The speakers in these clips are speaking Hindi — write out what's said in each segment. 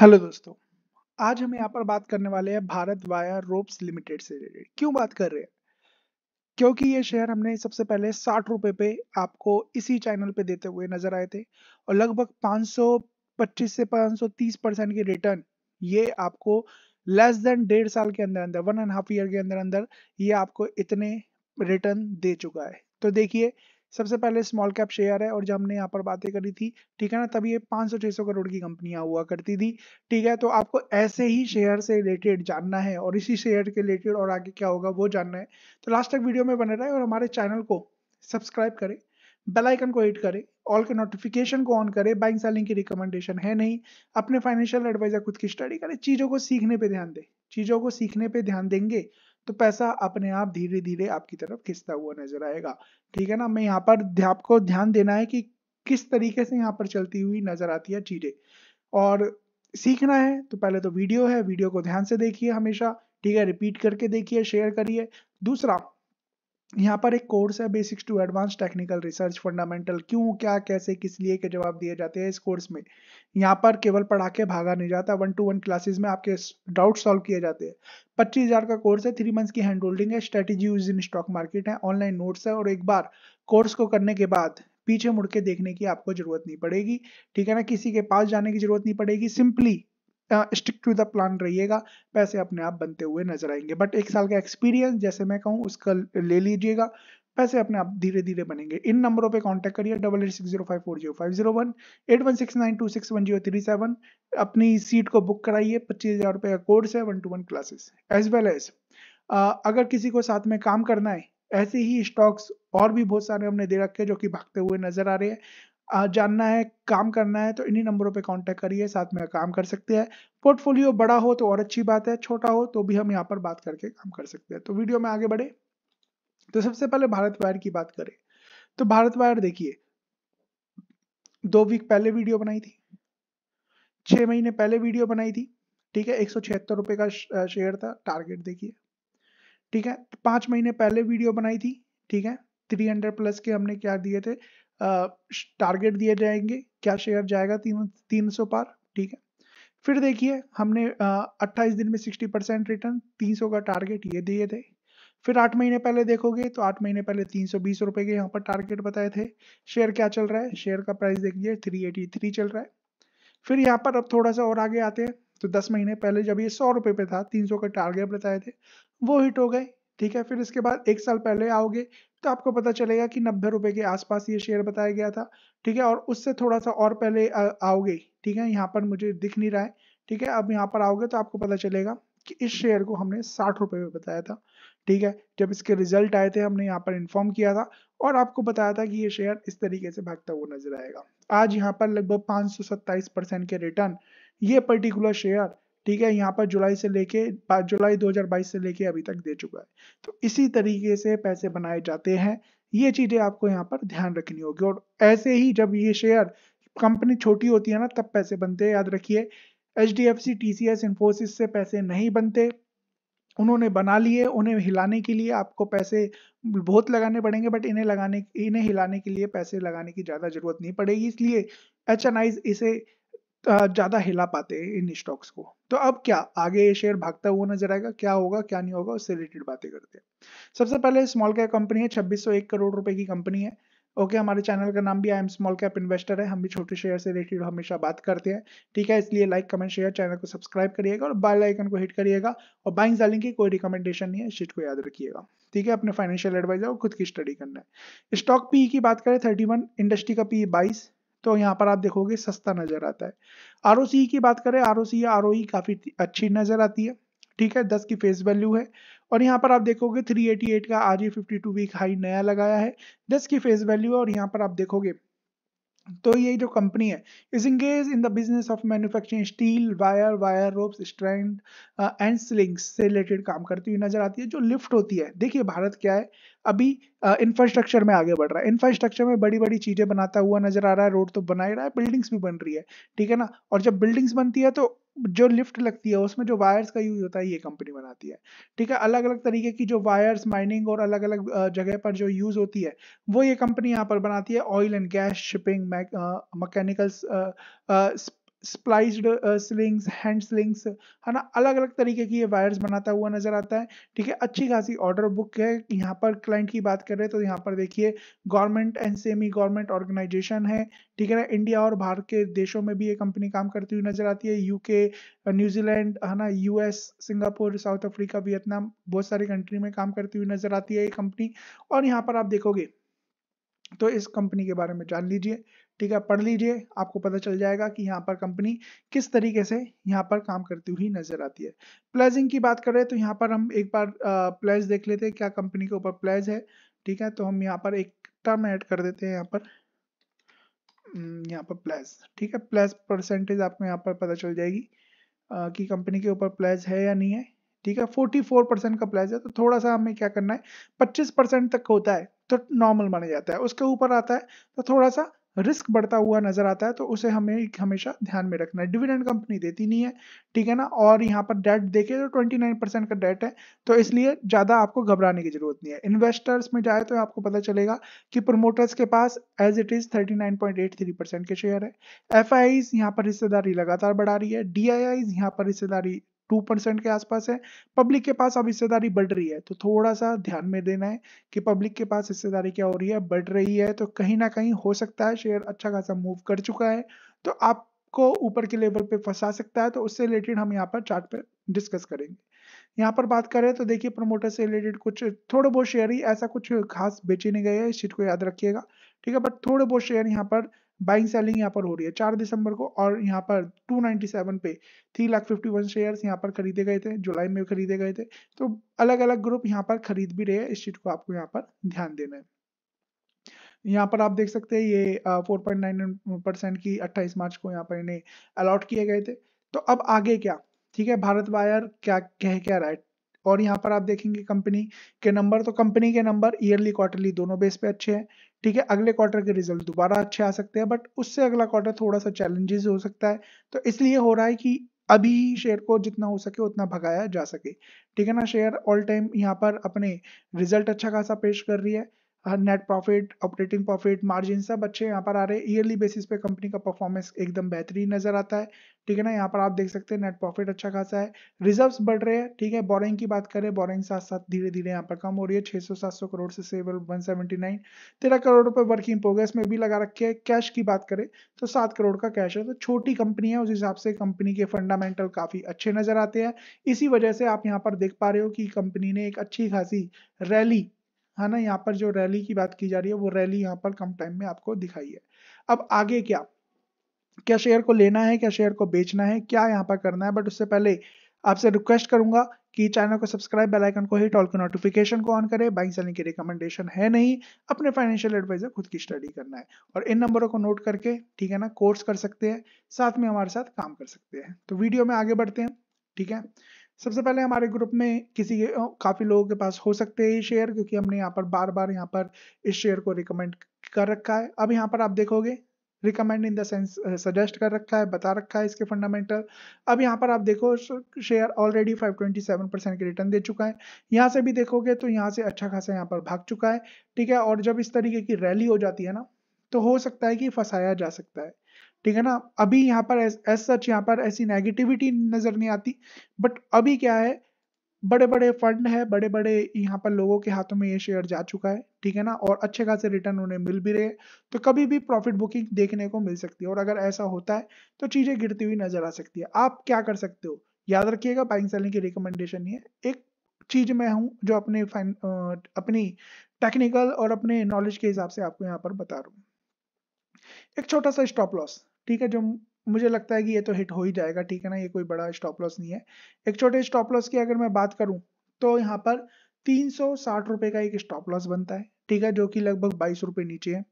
हेलो दोस्तों आज हम यहाँ पर बात करने वाले हैं भारत वाया रोप्स लिमिटेड से रिलेटेड क्यों बात कर रहे हैं क्योंकि ये शेयर हमने सबसे पहले साठ रुपए पे आपको इसी चैनल पे देते हुए नजर आए थे और लगभग 525 से 530 परसेंट की रिटर्न ये आपको लेस देन डेढ़ साल के अंदर अंदर वन एंड हाफ ईयर के अंदर अंदर ये आपको इतने रिटर्न दे चुका है तो देखिए सबसे पहले स्मॉल कैप शेयर है और जब हमने यहाँ पर बातें करी थी ठीक है ना तभी ये 500-600 करोड़ की कंपनियां हुआ करती थी ठीक है तो आपको ऐसे ही शेयर से रिलेटेड जानना है और इसी शेयर के रिलेटेड और आगे क्या होगा वो जानना है तो लास्ट तक वीडियो में बने रहे और हमारे चैनल को सब्सक्राइब करें बेल आइकन को हिट करें ऑल के नोटिफिकेशन को ऑन करें बाइंग सेलिंग की रिकमेंडेशन है नहीं अपने फाइनेंशियल एडवाइजर खुद की स्टडी करें चीज़ों को सीखने पे ध्यान दें चीज़ों को सीखने पे ध्यान देंगे तो पैसा अपने आप धीरे धीरे आपकी तरफ खिंचता हुआ नजर आएगा ठीक है ना मैं यहाँ पर आपको ध्यान देना है कि किस तरीके से यहाँ पर चलती हुई नजर आती है चीजें और सीखना है तो पहले तो वीडियो है वीडियो को ध्यान से देखिए हमेशा ठीक है रिपीट करके देखिए शेयर करिए दूसरा यहाँ पर एक कोर्स है basics to advance technical research fundamental क्यों क्या कैसे किस लिए के जवाब दिए जाते हैं इस कोर्स में यहाँ पर केवल पढ़ा के भागा नहीं जाता वन टू वन क्लासेस में आपके डाउट सॉल्व किए जाते हैं पच्चीस हजार का कोर्स है थ्री मंथ्स की हैंड होल्डिंग है strategy use in stock market है ऑनलाइन नोट्स है और एक बार कोर्स को करने के बाद पीछे मुड़ के देखने की आपको जरूरत नहीं पड़ेगी ठीक है ना किसी के पास जाने की जरूरत नहीं पड़ेगी simply stick to the plan रहिएगा पैसे अपने आप बनते हुए नजर आएंगे बट एक साल का एक्सपीरियंस जैसे मैं कहूँ उसका ले लीजिएगा पैसे अपने आप धीरे धीरे बनेंगे इन नंबरों पे कांटेक्ट करिए double eight six zero five four zero five zero one eight one six nine two six one zero three seven अपनी सीट को बुक कराइए पच्चीस हजार रुपये का कोर्स है one to one classes as well as अगर किसी को साथ में काम करना है ऐसे ही स्टॉक्स और भी बहुत सारे हमने दे रखे हैं जो कि भागते हुए नजर आ रहे हैं जानना है काम करना है तो इन्हीं नंबरों पे कांटेक्ट करिए साथ में काम कर सकते हैं पोर्टफोलियो बड़ा हो तो और अच्छी बात है छोटा हो तो भी हम यहाँ पर बात करके काम कर सकते हैं तो वीडियो में आगे बढ़े तो सबसे पहले भारत वायर की बात करें तो भारत वायर देखिए दो वीक पहले वीडियो बनाई थी छह महीने पहले वीडियो बनाई थी ठीक है एक रुपए का शेयर था टारगेट देखिए ठीक है पांच महीने पहले वीडियो बनाई थी ठीक है 300 प्लस के हमने क्या दिए थे टारगेट दिए जाएंगे क्या शेयर जाएगा तीन तीन सौ पार ठीक है फिर देखिए हमने अट्ठाईस दिन में सिक्सटी परसेंट रिटर्न तीन सौ का टारगेट ये दिए थे फिर आठ महीने पहले देखोगे तो आठ महीने पहले तीन सौ बीस रुपए के यहाँ पर टारगेट बताए थे शेयर क्या चल रहा है शेयर का प्राइस देखिए थ्री एटी थ्री चल रहा है फिर यहाँ पर अब थोड़ा सा और आगे आते हैं तो दस महीने पहले जब ये सौ रुपये पे था तीन सौ का टारगेट बताए थे वो हिट हो गए ठीक है फिर इसके बाद एक साल पहले आओगे तो आपको पता चलेगा कि नब्बे रुपए के आसपास ये शेयर बताया गया था ठीक है और उससे थोड़ा सा और पहले आओगे ठीक है यहाँ पर मुझे दिख नहीं रहा है ठीक है अब यहाँ पर आओगे तो आपको पता चलेगा कि इस शेयर को हमने साठ रुपए में बताया था ठीक है जब इसके रिजल्ट आए थे हमने यहाँ पर इन्फॉर्म किया था और आपको बताया था कि ये शेयर इस तरीके से भागता हुआ नजर आएगा आज यहाँ पर लगभग पांच के रिटर्न ये पर्टिकुलर शेयर ठीक है यहाँ पर जुलाई से लेके जुलाई 2022 से लेके अभी तक दे चुका है तो इसी तरीके से पैसे बनाए जाते हैं ये चीजें आपको यहाँ पर ध्यान रखनी होगी और ऐसे ही जब ये शेयर कंपनी छोटी होती है ना तब पैसे बनते हैं याद रखिए H D F C T C S Infosys से पैसे नहीं बनते उन्होंने बना लिए उन्हें हिलाने के लिए आपको पैसे बहुत लगाने पड़ेंगे बट इन्हें लगाने इन्हें हिलाने के लिए पैसे लगाने की ज़्यादा ज़रूरत नहीं पड़ेगी इसलिए एच एन आईज इसे ज़्यादा हिला पाते हैं इन स्टॉक्स को तो अब क्या आगे ये शेयर भागता हुआ नजर आएगा क्या होगा क्या नहीं होगा उससे रिलेटेड बातें करते हैं सबसे पहले स्मॉल कैप कंपनी है 2601 करोड़ रुपए की कंपनी है ओके okay, हमारे चैनल का नाम भी I am small cap investor है हम भी छोटे शेयर से रिलेटेड हमेशा बात करते हैं ठीक है इसलिए लाइक कमेंट शेयर चैनल को सब्सक्राइब करिएगा और बेल आइकन को हिट करिएगा और बाइंग सेलिंग की कोई रिकमेंडेशन नहीं है शीट को याद रखिएगा ठीक है अपने फाइनेंशियल एडवाइजर और खुद की स्टडी करना है स्टॉक पी e की बात करें थर्टी इंडस्ट्री का पी e बाईस तो यहाँ पर आप देखोगे सस्ता नजर आता है आर e की बात करें आर e या आर e काफी अच्छी नजर आती है ठीक है दस की फेस वैल्यू है और यहाँ पर आप देखोगे 388 का आज ही 52 वीक हाई नया लगाया है दस की फेस वैल्यू है और यहाँ पर आप देखोगे तो ये जो कंपनी है is engaged in the business of manufacturing steel wire wire ropes strand and slings से रिलेटेड काम करती हुई नजर आती है जो लिफ्ट होती है देखिए भारत क्या है अभी इंफ्रास्ट्रक्चर uh, में आगे बढ़ रहा है इंफ्रास्ट्रक्चर में बड़ी बड़ी चीज़ें बनाता हुआ नजर आ रहा है रोड तो बना ही रहा है बिल्डिंग्स भी बन रही है ठीक है ना और जब बिल्डिंग्स बनती है तो जो लिफ्ट लगती है उसमें जो वायर्स का यूज होता है ये कंपनी बनाती है ठीक है अलग अलग तरीके की जो वायर्स माइनिंग और अलग अलग जगह पर जो यूज होती है वो ये कंपनी यहाँ पर बनाती है oil and gas shipping mechanicals spliced slings hand slings है ना अलग अलग तरीके की ये वायर्स बनाता हुआ नजर आता है ठीक है अच्छी खासी ऑर्डर बुक है यहाँ पर क्लाइंट की बात कर रहे हैं तो यहाँ पर देखिए government and semi government organization है ठीक है ना इंडिया और भारत के देशों में भी ये कंपनी काम करती हुई नजर आती है यूके न्यूजीलैंड है ना US Singapore South Africa Vietnam बहुत सारी कंट्री में काम करती हुई नजर आती है ये कंपनी और यहाँ पर आप देखोगे तो इस कंपनी के बारे में जान लीजिए ठीक है पढ़ लीजिए आपको पता चल जाएगा कि यहाँ पर कंपनी किस तरीके से यहाँ पर काम करती हुई नजर आती है प्लेजिंग की बात करें तो यहाँ पर हम एक बार प्लेज देख लेते हैं क्या कंपनी के ऊपर प्लेज है ठीक है तो हम यहाँ पर एक टर्म ऐड कर देते हैं यहाँ पर हम्म, यहाँ पर प्लेज ठीक है प्लेज परसेंटेज आपको यहाँ पर पता चल जाएगी आ, कि कंपनी के ऊपर प्लेज है या नहीं है ठीक है 44 परसेंट का प्लेज है तो थोड़ा सा हमें क्या करना है 25 परसेंट तक होता है तो नॉर्मल माना जाता है उसके ऊपर आता है तो थोड़ा सा रिस्क बढ़ता हुआ नजर आता है तो उसे हमें हमेशा ध्यान में रखना है डिविडेंड कंपनी देती नहीं है ठीक है ना और यहाँ पर डेट देखे तो ट्वेंटी नाइन परसेंट का डेट है तो इसलिए ज़्यादा आपको घबराने की जरूरत नहीं है इन्वेस्टर्स में जाए तो आपको पता चलेगा कि प्रमोटर्स के पास as it is thirty nine point eight three percent के शेयर है एफ आई यहाँ पर हिस्सेदारी लगातार बढ़ा रही है डी आई यहाँ पर हिस्सेदारी टू परसेंट के आसपास है पब्लिक के पास अब हिस्सेदारी बढ़ रही है तो थोड़ा सा ध्यान में देना है कि पब्लिक के पास हिस्सेदारी क्या हो रही है बढ़ रही है तो कहीं ना कहीं हो सकता है शेयर अच्छा खासा मूव कर चुका है तो आपको ऊपर के लेवल पे फंसा सकता है तो उससे रिलेटेड हम यहाँ पर चार्ट पे डिस्कस करेंगे यहाँ पर बात करें तो देखिए प्रमोटर से रिलेटेड कुछ थोड़े बहुत शेयर ही ऐसा कुछ खास बेचे नहीं गए हैं इस चीज को याद रखिएगा ठीक है बट थोड़े बहुत शेयर यहाँ पर बाइंग सेलिंग यहाँ पर हो रही है चार दिसंबर को और यहाँ पर 297 पे three lakh fifty one share यहाँ पर खरीदे गए थे जुलाई में खरीदे गए थे तो अलग अलग ग्रुप यहाँ पर खरीद भी रहे हैं इस चीज को आपको यहाँ पर ध्यान देना है यहाँ पर आप देख सकते हैं ये फोर पॉइंट नाइन परसेंट की अट्ठाईस मार्च को यहाँ पर इन्हें अलॉट किए गए थे तो अब आगे क्या ठीक है भारत वायर क्या कह क्या रहा है और यहाँ पर आप देखेंगे कंपनी के नंबर तो कंपनी के नंबर ईयरली क्वार्टरली दोनों बेस पे अच्छे हैं ठीक है अगले क्वार्टर के रिजल्ट दोबारा अच्छे आ सकते हैं बट उससे अगला क्वार्टर थोड़ा सा चैलेंजेस हो सकता है तो इसलिए हो रहा है कि अभी शेयर को जितना हो सके उतना भगाया जा सके ठीक है ना शेयर ऑल टाइम यहाँ पर अपने रिजल्ट अच्छा खासा पेश कर रही है net profit operating profit margin सब अच्छे यहाँ पर आ रहे हैं ईयरली बेसिस पे कंपनी का परफॉर्मेंस एकदम बेहतरीन नजर आता है ठीक है ना यहाँ पर आप देख सकते हैं नेट प्रॉफिट अच्छा खासा है रिजर्व्स बढ़ रहे हैं ठीक है बोरिंग की बात करें बोरिंग साथ साथ धीरे धीरे यहाँ पर कम हो रही है सात सौ करोड़ से सेवल नाइन तेरह करोड़ रुपए वर्किंग प्रोग्रेस में भी लगा रखे है कैश की बात करें तो सात करोड़ का कैश है तो छोटी कंपनी है उस हिसाब से कंपनी के फंडामेंटल काफी अच्छे नजर आते हैं इसी वजह से आप यहाँ पर देख पा रहे हो कि कंपनी ने एक अच्छी खासी रैली है ना यहाँ पर जो रैली की बात की जा रही है वो रैली यहाँ पर कम टाइम में आपको दिखाई है अब आगे क्या क्या शेयर को लेना है क्या शेयर को बेचना है क्या यहाँ पर करना है बट उससे पहले आपसे रिक्वेस्ट करूंगा कि चैनल को सब्सक्राइब बेल आइकन को हिट ऑल को नोटिफिकेशन को ऑन करें बाइंग सेलिंग की रिकमेंडेशन है नहीं अपने फाइनेंशियल एडवाइजर खुद की स्टडी करना है और इन नंबरों को नोट करके ठीक है ना कोर्स कर सकते हैं साथ में हमारे साथ काम कर सकते हैं तो वीडियो में आगे बढ़ते हैं ठीक है सबसे पहले हमारे ग्रुप में किसी के काफ़ी लोगों के पास हो सकते हैं ये शेयर क्योंकि हमने यहाँ पर बार बार यहाँ पर इस शेयर को रिकमेंड कर रखा है अब यहाँ पर आप देखोगे recommend in the sense suggest कर रखा है बता रखा है इसके फंडामेंटल अब यहाँ पर आप देखो शेयर ऑलरेडी 527 परसेंट के रिटर्न दे चुका है यहाँ से भी देखोगे तो यहाँ से अच्छा खासा यहाँ पर भाग चुका है ठीक है और जब इस तरीके की रैली हो जाती है ना तो हो सकता है कि फंसाया जा सकता है ठीक है ना अभी यहाँ पर एज सच यहाँ पर ऐसी नेगेटिविटी नजर नहीं आती बट अभी क्या है बड़े बड़े फंड है बड़े बड़े यहाँ पर लोगों के हाथों में ये शेयर जा चुका है ठीक है ना और अच्छे खासे रिटर्न उन्हें मिल भी रहे तो कभी भी प्रॉफिट बुकिंग देखने को मिल सकती है और अगर ऐसा होता है तो चीजें गिरती हुई नजर आ सकती है आप क्या कर सकते हो याद रखिएगा बाइंग सेलिंग की रिकमेंडेशन ये एक चीज मैं हूँ जो अपने अपनी टेक्निकल और अपने नॉलेज के हिसाब से आपको यहाँ पर बता रहा हूँ एक छोटा सा स्टॉप लॉस ठीक है जो मुझे लगता है कि ये तो हिट हो ही जाएगा ठीक है ना ये कोई बड़ा स्टॉप लॉस नहीं है एक छोटे स्टॉप लॉस की अगर मैं बात करूं तो यहाँ पर तीन रुपए का एक स्टॉप लॉस बनता है ठीक है जो कि लगभग बाईस रुपए नीचे है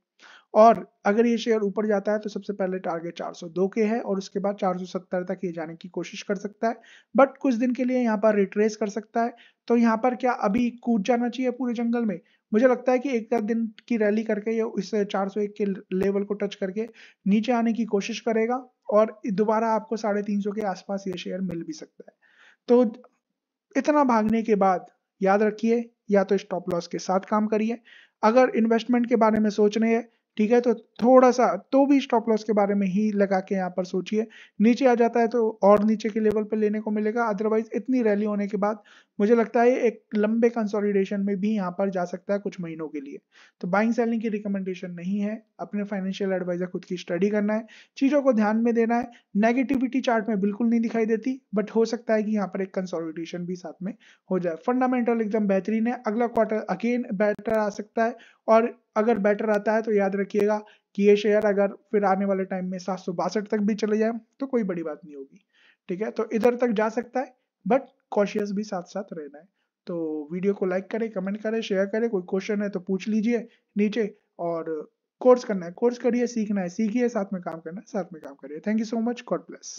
और अगर ये शेयर ऊपर जाता है तो सबसे पहले टारगेट 402 के है और उसके बाद 470 तक ये जाने की कोशिश कर सकता है बट कुछ दिन के लिए यहाँ पर रिट्रेस कर सकता है तो यहाँ पर क्या अभी कूद जाना चाहिए पूरे जंगल में मुझे लगता है कि एक आध दिन की रैली करके या इस 401 के लेवल को टच करके नीचे आने की कोशिश करेगा और दोबारा आपको साढ़े तीन सौ के आसपास ये शेयर मिल भी सकता है तो इतना भागने के बाद याद रखिए या तो स्टॉप लॉस के साथ काम करिए अगर इन्वेस्टमेंट के बारे में सोच रहे हैं ठीक है तो थोड़ा सा तो भी स्टॉप लॉस के बारे में ही लगा के यहाँ पर सोचिए नीचे आ जाता है तो और नीचे के लेवल पर लेने को मिलेगा अदरवाइज इतनी रैली होने के बाद मुझे लगता है एक लंबे कंसोलिडेशन में भी यहाँ पर जा सकता है कुछ महीनों के लिए तो बाइंग सेलिंग की रिकमेंडेशन नहीं है अपने फाइनेंशियल एडवाइजर खुद की स्टडी करना है चीज़ों को ध्यान में देना है नेगेटिविटी चार्ट में बिल्कुल नहीं दिखाई देती बट हो सकता है कि यहाँ पर एक कंसोलिडेशन भी साथ में हो जाए फंडामेंटल एकदम बेहतरीन है अगला क्वार्टर अगेन बेटर आ सकता है और अगर बेटर आता है तो याद रखिएगा कि ये शेयर अगर फिर आने वाले टाइम में सात तक भी चले जाए तो कोई बड़ी बात नहीं होगी ठीक है तो इधर तक जा सकता है बट कॉशियस भी साथ साथ रहना है तो वीडियो को लाइक करें कमेंट करें शेयर करें कोई क्वेश्चन है तो पूछ लीजिए नीचे और कोर्स करना है कोर्स करिए सीखना है सीखिए साथ में काम करना है साथ में काम करिए thank you so much God bless